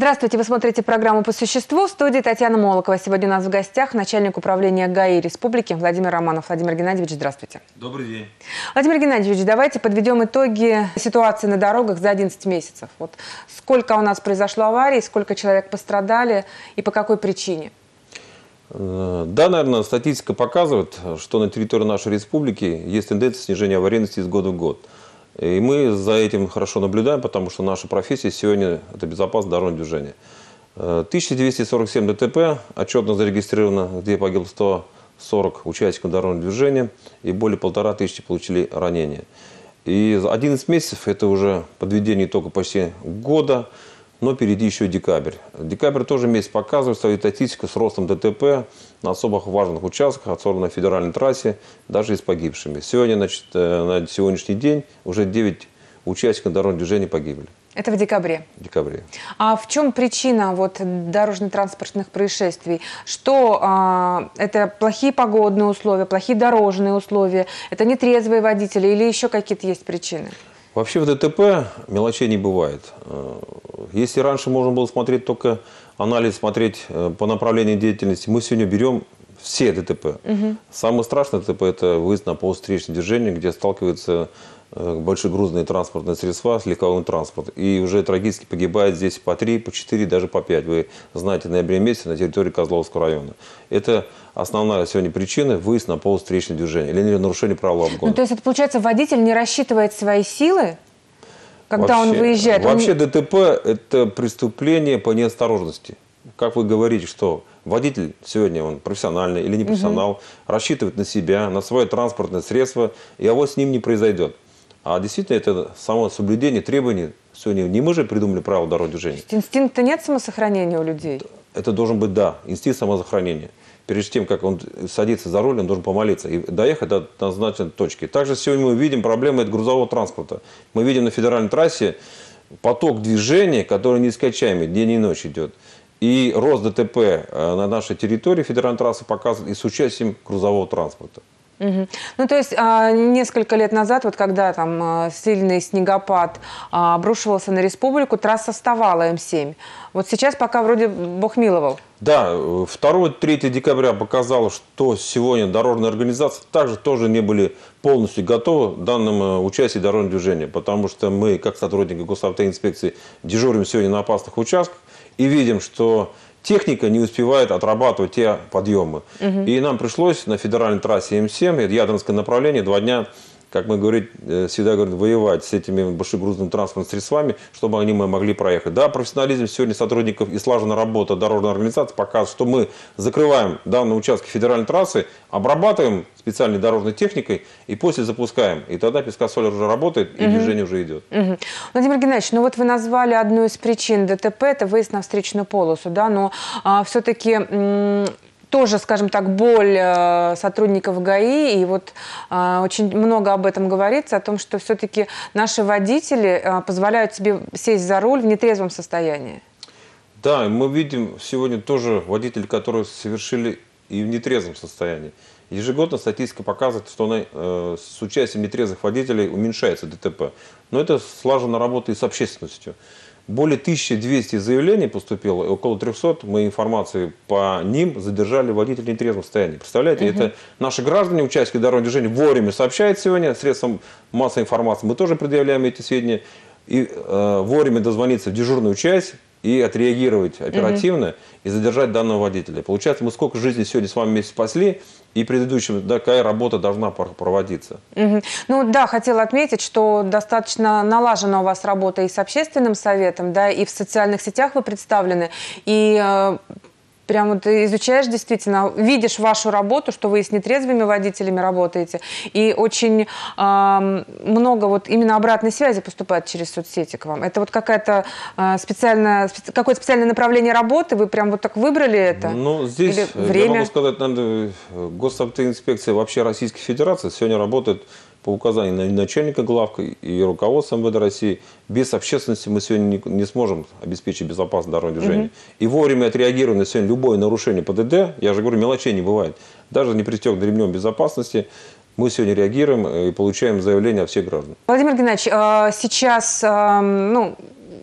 Здравствуйте, вы смотрите программу «По существу» в студии Татьяна Молокова. Сегодня у нас в гостях начальник управления ГАИ Республики Владимир Романов. Владимир Геннадьевич, здравствуйте. Добрый день. Владимир Геннадьевич, давайте подведем итоги ситуации на дорогах за 11 месяцев. Вот сколько у нас произошло аварий, сколько человек пострадали и по какой причине? Э, да, наверное, статистика показывает, что на территории нашей республики есть тенденция снижения аварийности из года в год. И мы за этим хорошо наблюдаем, потому что наша профессия сегодня – это безопасность дорожного движения. 1247 э, ДТП отчетно зарегистрировано, где погибло 140 участников дорожного движения и более полтора тысячи получили ранения. И за 11 месяцев, это уже подведение итога почти года, но впереди еще декабрь. Декабрь тоже месяц показывает свою статистику с ростом ДТП на особо важных участках, особенно на федеральной трассе, даже и с погибшими. Сегодня, значит, э, на сегодняшний день уже 9 участников дорожного движения погибли. Это в декабре? В декабре. А в чем причина вот дорожно-транспортных происшествий? Что а, это плохие погодные условия, плохие дорожные условия, это нетрезвые водители или еще какие-то есть причины? Вообще в ДТП мелочей не бывает. Э, если раньше можно было смотреть только анализ, смотреть э, по направлению деятельности, мы сегодня берем все ДТП. Угу. Самое страшное ДТП – это выезд на полустречное движение, где сталкиваются э, большие грузные транспортные средства с легковым транспортом. И уже трагически погибает здесь по 3, по 4, даже по 5. Вы знаете, в ноябре месяце на территории Козловского района. Это основная сегодня причина – выезд на полустречное движение или нарушение правил обгона. Ну, то есть, это получается, водитель не рассчитывает свои силы? Когда вообще, он выезжает? Вообще он... ДТП – это преступление по неосторожности. Как вы говорите, что Водитель сегодня, он профессиональный или не профессионал, угу. рассчитывает на себя, на свое транспортное средство, и а вот с ним не произойдет. А действительно, это само соблюдение требований. Сегодня не мы же придумали правила дорожного движения. Инстинкта нет самосохранения у людей? Это должен быть, да, инстинкт самосохранения. Перед тем, как он садится за руль, он должен помолиться и доехать до назначенной точки. Также сегодня мы видим проблемы от грузового транспорта. Мы видим на федеральной трассе поток движения, который не скачаемый день и ночь идет. И рост ДТП э, на нашей территории федеральной трассы показан и с участием грузового транспорта. Угу. Ну, то есть а, несколько лет назад, вот когда там э, сильный снегопад а, обрушивался на республику, трасса вставала М7. Вот сейчас пока вроде Бог миловал. Да, 2-3 декабря показало, что сегодня дорожные организации также тоже не были полностью готовы к данному э, участию дорожного движения, потому что мы, как сотрудники госавтоинспекции, дежурим сегодня на опасных участках, и видим, что техника не успевает отрабатывать те подъемы. Угу. И нам пришлось на федеральной трассе М7, это Ядринское направление, два дня как мы говорим, э, всегда говорят воевать с этими большегрузными транспортными средствами, чтобы они мы могли проехать. Да, профессионализм сегодня сотрудников и слаженная работа дорожной организации показывает, что мы закрываем данные участки федеральной трассы, обрабатываем специальной дорожной техникой и после запускаем. И тогда пескосоль уже работает и угу. движение уже идет. Угу. Владимир Геннадьевич, ну вот вы назвали одну из причин ДТП, это выезд на встречную полосу, да, но а, все-таки тоже, скажем так, боль э, сотрудников ГАИ. И вот э, очень много об этом говорится, о том, что все-таки наши водители э, позволяют себе сесть за руль в нетрезвом состоянии. Да, мы видим сегодня тоже водителей, которые совершили и в нетрезвом состоянии. Ежегодно статистика показывает, что она, э, с участием нетрезвых водителей уменьшается ДТП. Но это слажена работа и с общественностью. Более 1200 заявлений поступило, и около 300 мы информации по ним задержали водителей в нетрезвом состоянии. Представляете, угу. это наши граждане, участники дорожного движения, вовремя сообщают сегодня, средством массовой информации мы тоже предъявляем эти сведения, и э, вовремя дозвониться в дежурную часть, и отреагировать оперативно угу. и задержать данного водителя. Получается, мы сколько жизней сегодня с вами вместе спасли, и предыдущим такая работа должна проводиться. Угу. Ну да, хотела отметить, что достаточно налажена у вас работа и с общественным советом, да, и в социальных сетях вы представлены, и э, прям вот изучаешь действительно, видишь вашу работу, что вы с нетрезвыми водителями работаете, и очень э, много вот именно обратной связи поступает через соцсети к вам. Это вот какая-то э, специальная, какое-то специальное направление работы, вы прям вот так выбрали это? Ну, здесь Или время? я могу сказать, наверное, госавтоинспекция вообще Российской Федерации сегодня работает по указанию начальника главка и руководства МВД России, без общественности мы сегодня не, не сможем обеспечить безопасность дорожного движения. Угу. И вовремя на сегодня любое нарушение ПДД, я же говорю, мелочей не бывает, даже не пристег ремнем безопасности, мы сегодня реагируем э, и получаем заявление от всех граждан. Владимир Геннадьевич, а, сейчас ну,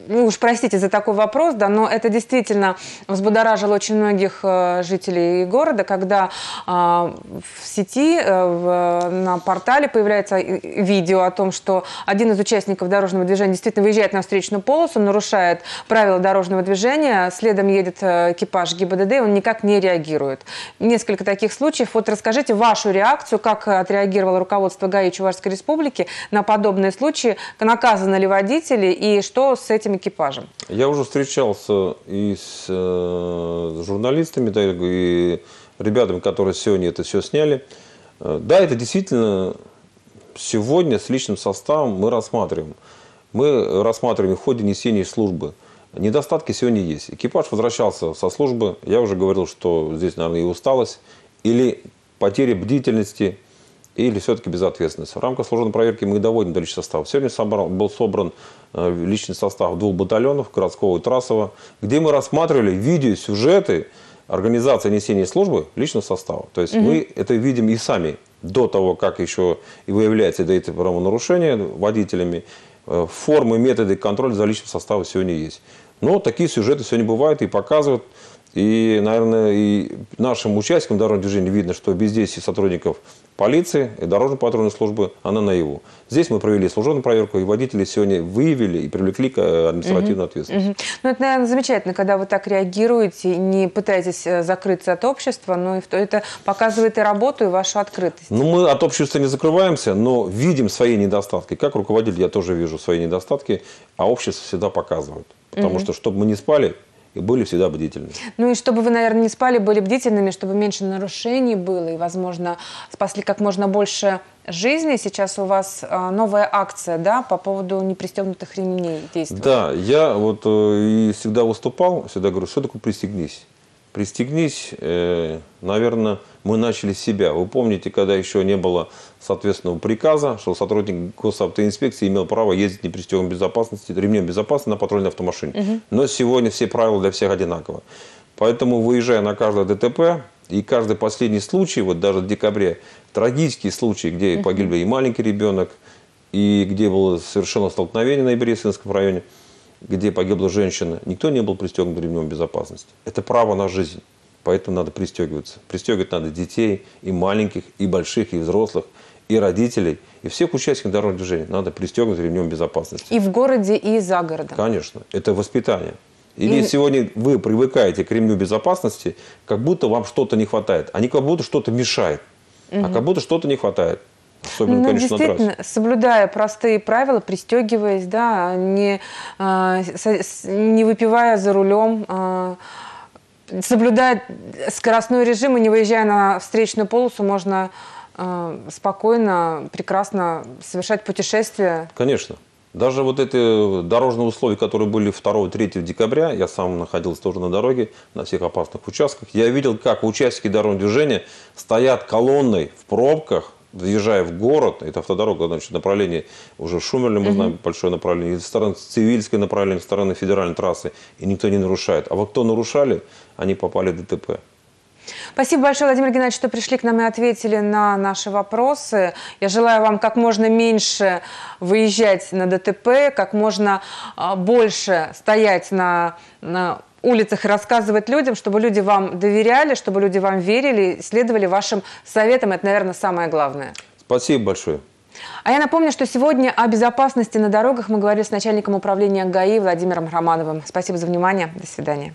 ну уж простите за такой вопрос, да, но это действительно взбудоражило очень многих э, жителей города, когда а, в сети, э, на портале появляется видео о том, что один из участников дорожного движения действительно выезжает на встречную полосу, нарушает правила дорожного движения, следом едет э, экипаж ГИБДД, он никак не реагирует. Несколько таких случаев. Вот расскажите вашу реакцию, как отреагировало руководство ГАИ Чувашской Республики на подобные случаи, наказаны ли водители и что с этими экипажем? Я уже встречался и с э, журналистами, да, и ребятами, которые сегодня это все сняли. Э, да, это действительно сегодня с личным составом мы рассматриваем. Мы рассматриваем в ходе несения службы. Недостатки сегодня есть. Экипаж возвращался со службы. Я уже говорил, что здесь, наверное, и усталость. Или потеря бдительности, или все-таки безответственность. В рамках служебной проверки мы доводим до личного состава. Сегодня собран, был собран э, личный состав двух батальонов, городского и трассового, где мы рассматривали видео, сюжеты, организации несения службы личного состава. То есть угу. мы это видим и сами до того, как еще и выявляется это правонарушение водителями. Э, формы, методы контроля за личным составом сегодня есть. Но такие сюжеты сегодня бывают и показывают и, наверное, и нашим участникам дорожного движения видно, что бездействие сотрудников полиции и дорожно-патрульной службы, она наяву. Здесь мы провели служебную проверку, и водители сегодня выявили и привлекли к э, административной угу. ответственности. Угу. Ну, это, наверное, замечательно, когда вы так реагируете, не пытаетесь э, закрыться от общества, но это показывает и работу, и вашу открытость. Ну, мы от общества не закрываемся, но видим свои недостатки. Как руководитель я тоже вижу свои недостатки, а общество всегда показывает. Потому угу. что, чтобы мы не спали, и были всегда бдительны. Ну и чтобы вы, наверное, не спали, были бдительными, чтобы меньше нарушений было, и, возможно, спасли как можно больше жизни. Сейчас у вас э, новая акция, да, по поводу непристегнутых ремней действует. Да, я вот э, и всегда выступал, всегда говорю, что такое пристегнись? Пристегнись, э, наверное, мы начали с себя. Вы помните, когда еще не было соответственного приказа, что сотрудник госавтоинспекции имел право ездить не пристегом безопасности, ремнем безопасности на патрульной автомашине. Угу. Но сегодня все правила для всех одинаковы. Поэтому, выезжая на каждое ДТП, и каждый последний случай, вот даже в декабре, трагический случай, где погибли и маленький ребенок, и где было совершено столкновение на Ибрисинском районе, где погибла женщина, никто не был пристегнут ремнем безопасности. Это право на жизнь. Поэтому надо пристегиваться. Пристегивать надо детей, и маленьких, и больших, и взрослых, и родителей, и всех участников дорожного движения. Надо пристегнуть ремнем безопасности. И в городе, и за городом. Конечно. Это воспитание. Или и... сегодня вы привыкаете к ремню безопасности, как будто вам что-то не хватает, а не как будто что-то мешает, угу. а как будто что-то не хватает. Особенно, ну, конечно, действительно, на соблюдая простые правила, пристегиваясь, да, не, а, не выпивая за рулем, а, соблюдая скоростной режим и не выезжая на встречную полосу, можно э, спокойно, прекрасно совершать путешествия. Конечно. Даже вот эти дорожные условия, которые были 2-3 декабря, я сам находился тоже на дороге, на всех опасных участках, я видел, как участники дорожного движения стоят колонной в пробках, въезжая в город, это автодорога, значит, направление уже шумерли, мы знаем, mm-hmm. большое направление, со стороны Цивильской направление, стороны федеральной трассы, и никто не нарушает. А вот кто нарушали, они попали в ДТП. Спасибо большое, Владимир Геннадьевич, что пришли к нам и ответили на наши вопросы. Я желаю вам как можно меньше выезжать на ДТП, как можно а, больше стоять на, на улицах и рассказывать людям, чтобы люди вам доверяли, чтобы люди вам верили, следовали вашим советам. Это, наверное, самое главное. Спасибо большое. А я напомню, что сегодня о безопасности на дорогах мы говорили с начальником управления ГАИ Владимиром Романовым. Спасибо за внимание. До свидания.